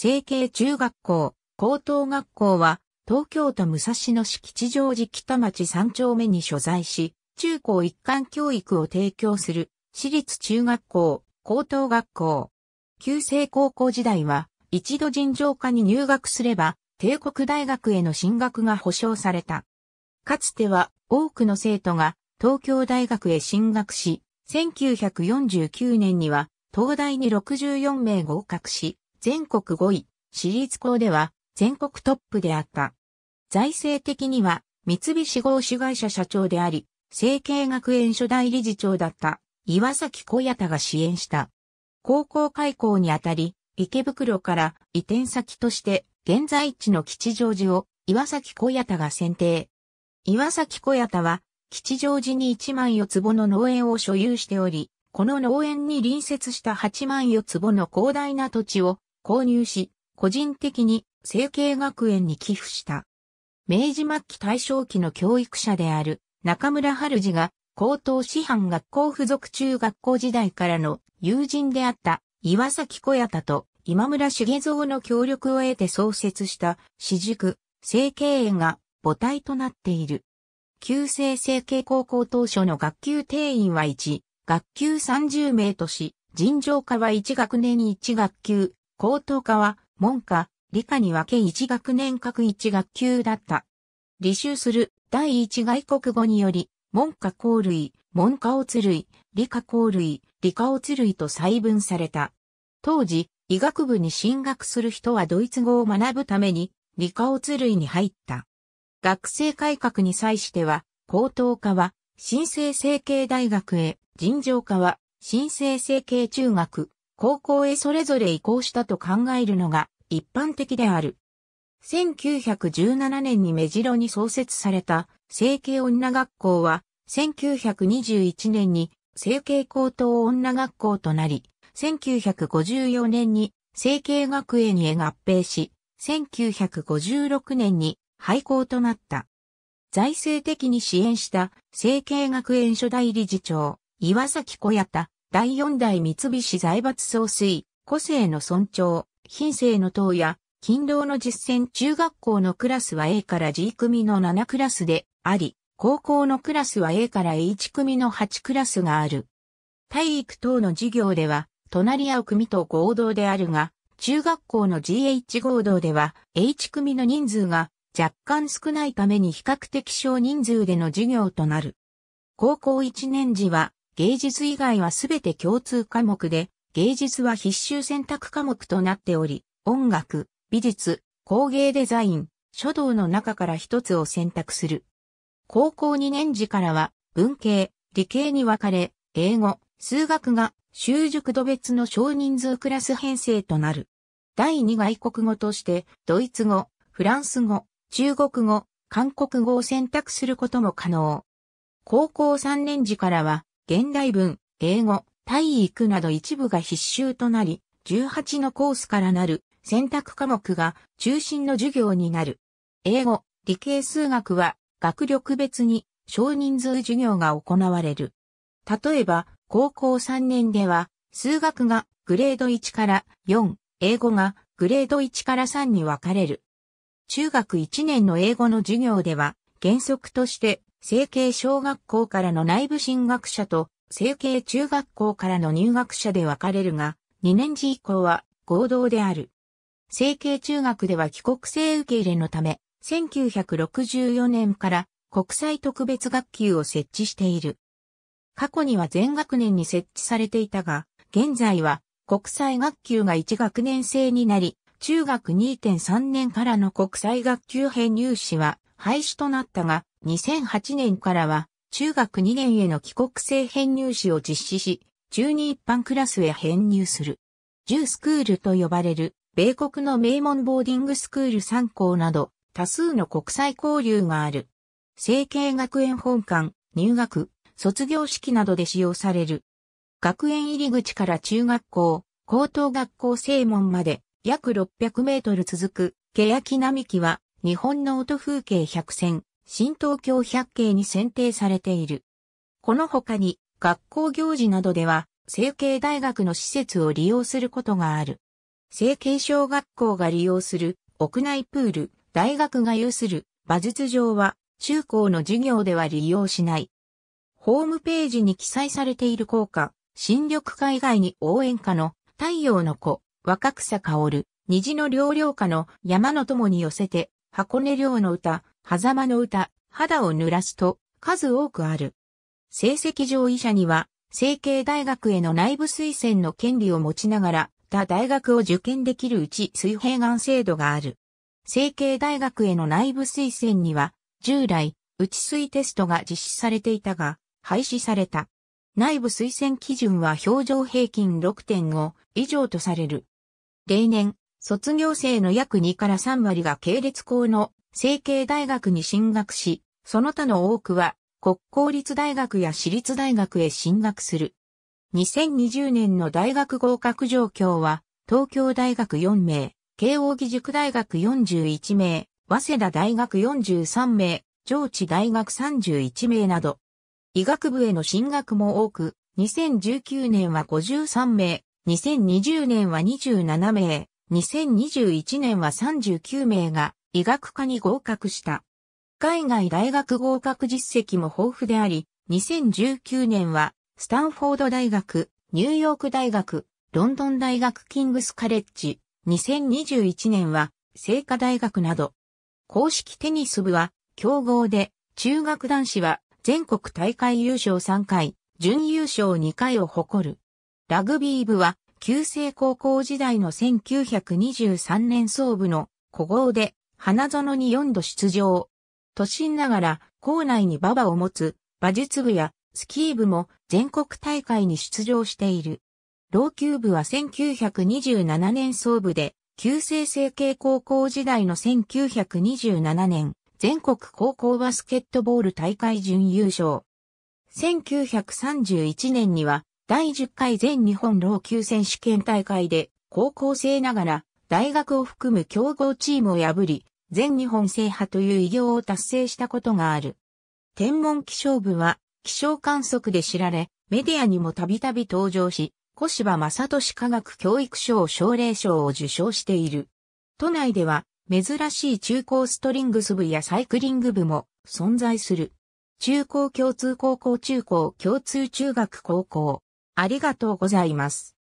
成形中学校、高等学校は、東京都武蔵野市吉祥寺北町三丁目に所在し、中高一貫教育を提供する、私立中学校、高等学校。旧制高校時代は、一度尋常科に入学すれば、帝国大学への進学が保障された。かつては、多くの生徒が、東京大学へ進学し、1949年には、東大に64名合格し、全国5位、私立校では全国トップであった。財政的には三菱合資会社社長であり、成形学園初代理事長だった岩崎小谷田が支援した。高校開校にあたり、池袋から移転先として現在地の吉祥寺を岩崎小谷田が選定。岩崎小谷田は吉祥寺に1万4坪の農園を所有しており、この農園に隣接した8万4坪の広大な土地を購入し、個人的に成形学園に寄付した。明治末期大正期の教育者である中村春次が高等師範学校附属中学校時代からの友人であった岩崎小屋田と今村茂蔵の協力を得て創設した私塾、成形園が母体となっている。旧制成形高校当初の学級定員は1、学級30名とし、尋常科は1学年に1学級、高等科は文科、理科に分け一学年各一学級だった。履修する第一外国語により、文科校類、文科乙類、理科校類、理科乙類と細分された。当時、医学部に進学する人はドイツ語を学ぶために、理科乙類に入った。学生改革に際しては、高等科は、新生成形大学へ、尋常科は、新生成形中学、高校へそれぞれ移行したと考えるのが一般的である。1917年に目白に創設された成形女学校は1921年に成形高等女学校となり、1954年に成形学園へ合併し、1956年に廃校となった。財政的に支援した成形学園初代理事長、岩崎小屋田第四代三菱財閥総帥、個性の尊重、品性の等や、勤労の実践中学校のクラスは A から G 組の7クラスであり、高校のクラスは A から H 組の8クラスがある。体育等の授業では、隣り合う組と合同であるが、中学校の GH 合同では、H 組の人数が若干少ないために比較的少人数での授業となる。高校1年時は、芸術以外はすべて共通科目で、芸術は必修選択科目となっており、音楽、美術、工芸デザイン、書道の中から一つを選択する。高校2年時からは、文系、理系に分かれ、英語、数学が、習熟度別の少人数クラス編成となる。第2外国語として、ドイツ語、フランス語、中国語、韓国語を選択することも可能。高校3年時からは、現代文、英語、体育など一部が必修となり、18のコースからなる選択科目が中心の授業になる。英語、理系数学は学力別に少人数授業が行われる。例えば、高校3年では、数学がグレード1から4、英語がグレード1から3に分かれる。中学1年の英語の授業では、原則として成形小学校からの内部進学者と、成形中学校からの入学者で分かれるが、2年次以降は合同である。成形中学では帰国生受け入れのため、1964年から国際特別学級を設置している。過去には全学年に設置されていたが、現在は国際学級が1学年制になり、中学2.3年からの国際学級編入試は廃止となったが、2008年からは中学2年への帰国生編入試を実施し、中2一般クラスへ編入する。10スクールと呼ばれる、米国の名門ボーディングスクール3校など、多数の国際交流がある。成形学園本館、入学、卒業式などで使用される。学園入り口から中学校、高等学校正門まで約600メートル続く、欅並木は日本の音風景100選、新東京百景に選定されている。この他に学校行事などでは、成形大学の施設を利用することがある。成形小学校が利用する屋内プール、大学が有する馬術場は中高の授業では利用しない。ホームページに記載されている効果、新緑化以外に応援歌の太陽の子、若草香る、虹の両領歌の山の友に寄せて、箱根寮の歌、狭間の歌、肌を濡らすと数多くある。成績上位者には、成形大学への内部推薦の権利を持ちながら、他大学を受験できるうち水平眼制度がある。成形大学への内部推薦には、従来、内水テストが実施されていたが、廃止された。内部推薦基準は表情平均6.5以上とされる。例年、卒業生の約2から3割が系列校の成形大学に進学し、その他の多くは国公立大学や私立大学へ進学する。2020年の大学合格状況は、東京大学4名、慶応義塾大学41名、早稲田大学43名、上智大学31名など、医学部への進学も多く、2019年は53名、2020年は27名、2021年は39名が医学科に合格した。海外大学合格実績も豊富であり、2019年はスタンフォード大学、ニューヨーク大学、ロンドン大学キングスカレッジ、2021年は聖火大学など、公式テニス部は強豪で、中学男子は全国大会優勝3回、準優勝2回を誇る。ラグビー部は旧制高校時代の1923年創部の古豪で、花園に4度出場。都心ながら校内に馬場を持つ馬術部やスキー部も全国大会に出場している。老朽部は1927年創部で、旧制成形高校時代の1927年、全国高校バスケットボール大会準優勝。1931年には第10回全日本老朽選手権大会で、高校生ながら、大学を含む強豪チームを破り、全日本制覇という偉業を達成したことがある。天文気象部は、気象観測で知られ、メディアにもたびたび登場し、小芝正俊科学教育賞奨励賞を受賞している。都内では、珍しい中高ストリングス部やサイクリング部も存在する。中高共通高校中高共通中学高校。ありがとうございます。